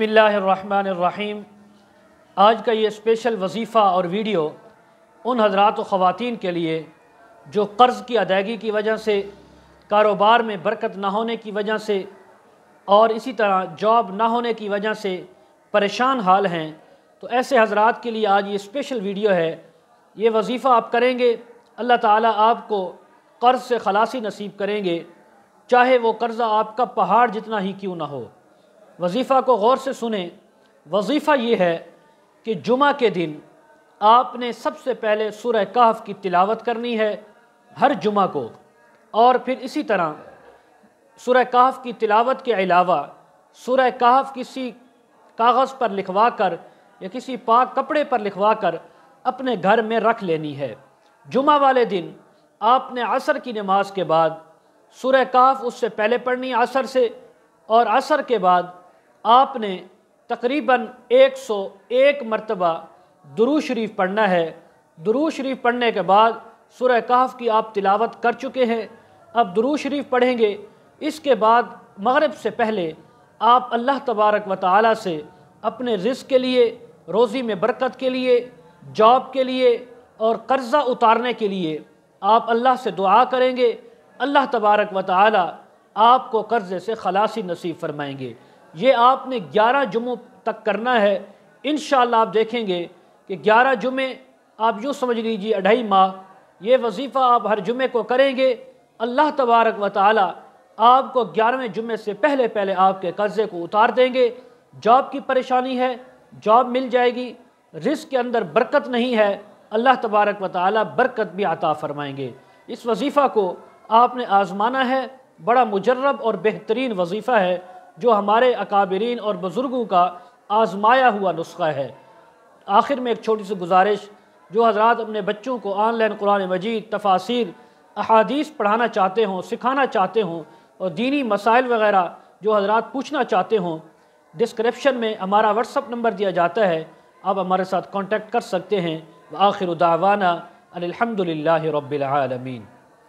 बसमीम आज का ये स्पेशल वजीफ़ा और वीडियो उन हजरात ख़वान के लिए जो कर्ज़ की अदायगी की वजह से कारोबार में बरकत ना होने की वजह से और इसी तरह जॉब ना होने की वजह से परेशान हाल हैं तो ऐसे हजरात के लिए आज ये स्पेशल वीडियो है ये वजीफ़ा आप करेंगे अल्लाह ताला आपको कर्ज़ से खलासी नसीब करेंगे चाहे वो कर्ज़ा आपका पहाड़ जितना ही क्यों ना हो वजीफ़ा को गौर से सुने वजीफ़ा ये है कि जुमा के दिन आपने सबसे पहले सूरह कहफ की तिलावत करनी है हर जुमा को और फिर इसी तरह सूरह कहफ की तिलावत के अलावा सूरह कहफ किसी कागज़ पर लिखवा कर या किसी पाक कपड़े पर लिखवा कर अपने घर में रख लेनी है जुमा वाले दिन आपने असर की नमाज के बाद सूर्य काफ उससे पहले पढ़नी असर से और असर के बाद आपने तकरीबन 101 मरतबा दरू शरीफ पढ़ना है दरू शरीफ पढ़ने के बाद सुरह कहफ़ की आप तिलावत कर चुके हैं अब दरू शरीफ पढ़ेंगे इसके बाद मगरब से पहले आप अल्लाह तबारक व ताली से अपने रिस्क के लिए रोज़ी में बरकत के लिए जॉब के लिए और कर्ज़ा उतारने के लिए आप अल्लाह से दुआ करेंगे अल्लाह तबारक व ताली आपको कर्ज़े से खलासी नसीब फरमाएंगे ये आपने ग्यारह जुमों तक करना है इन आप देखेंगे कि ग्यारह जुमे आप यूँ समझ लीजिए अढ़ाई माह ये वजीफ़ा आप हर जुमे को करेंगे अल्लाह तबारक व ताली आपको ग्यारहवें जुमे से पहले पहले आपके कर्ज़े को उतार देंगे जॉब की परेशानी है जॉब मिल जाएगी रिस्क के अंदर बरकत नहीं है अल्लाह तबारक व ताली बरकत भी अता फ़रमाएंगे इस वजीफ़ा को आपने आज़माना है बड़ा मुजर्रब और बेहतरीन वजीफ़ा है जो हमारे अकाबरीन और बुज़ुर्गों का आजमाया हुआ नुस्खा है आखिर में एक छोटी सी गुजारिश जो हजरात अपने बच्चों को ऑनलाइन कुरान मजीद तफासिर अहादीस पढ़ाना चाहते हों सिखाना चाहते हों और दीनी मसाइल वगैरह जो हजरात पूछना चाहते हों डिस्क्रिप्शन में हमारा व्हाट्सअप नंबर दिया जाता है आप हमारे साथ कॉन्टेक्ट कर सकते हैं आखिर उदावाना अलहमदिल्ला रबालमीन